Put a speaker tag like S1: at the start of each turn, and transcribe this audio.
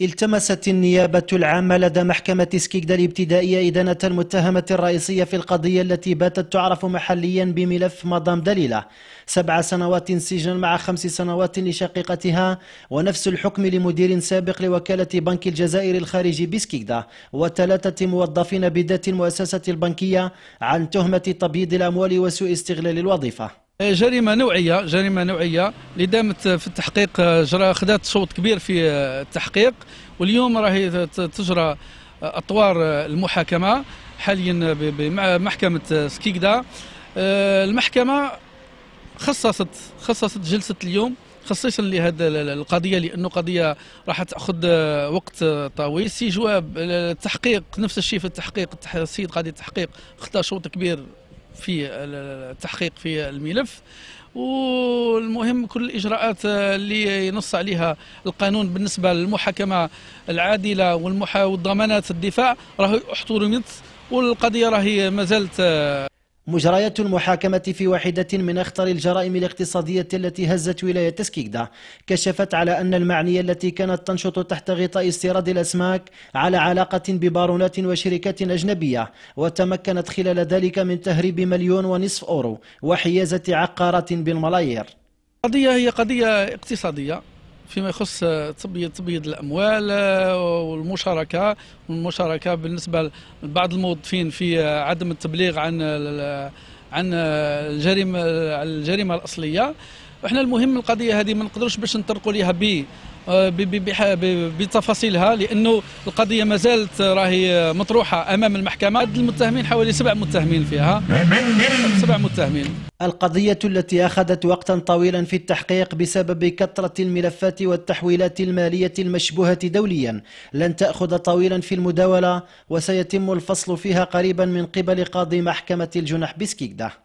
S1: التمست النيابة العامة لدى محكمة سكيكدا الابتدائية إدانة المتهمة الرئيسية في القضية التي باتت تعرف محليا بملف مدام دليلة سبع سنوات سجنا مع خمس سنوات لشقيقتها ونفس الحكم لمدير سابق لوكالة بنك الجزائر الخارجي بسكيكدا وثلاثة موظفين بذات المؤسسة البنكية عن تهمة تبييض الأموال وسوء استغلال الوظيفة
S2: آه، جريمه نوعيه جريمه نوعيه اللي دامت آه، في التحقيق آه، جرى خدات صوت كبير في التحقيق واليوم راهي تجرى اطوار المحاكمه حاليا بمحكمة سكيكدا المحكمه خصصت خصصت جلسه اليوم خصيصا لهذا القضيه لانه قضيه راح تاخذ وقت طويل سي جواب التحقيق نفس الشيء في التحقيق السيد قاضي التحقيق خطا شوط كبير في التحقيق في الملف والمهم كل الاجراءات اللي ينص عليها القانون بالنسبه للمحاكمه العادله والضمانات الدفاع راهي احترمت والقضيه راهي ما زالت
S1: مجريات المحاكمة في واحدة من أخطر الجرائم الاقتصادية التي هزت ولاية سكيكدا كشفت على أن المعنية التي كانت تنشط تحت غطاء استيراد الأسماك على علاقة ببارونات وشركات أجنبية وتمكنت خلال ذلك من تهريب مليون ونصف أورو وحيازة عقارات بالملايير
S2: قضية هي قضية اقتصادية فيما يخص تبييض تبييض الاموال آه، والمشاركه والمشاركه بالنسبه لبعض الموظفين في عدم التبليغ عن عن الجريمه الجريمه الاصليه احنا المهم القضيه هذه ما نقدروش باش نطرقوا ليها ب آه، بتفاصيلها لانه القضيه ما زالت راهي مطروحه امام المحكمه عدد المتهمين حوالي سبع متهمين فيها سبع متهمين
S1: القضية التي أخذت وقتا طويلا في التحقيق بسبب كثرة الملفات والتحويلات المالية المشبوهة دوليا لن تأخذ طويلا في المداولة وسيتم الفصل فيها قريبا من قبل قاضي محكمة الجنح بسكيكدا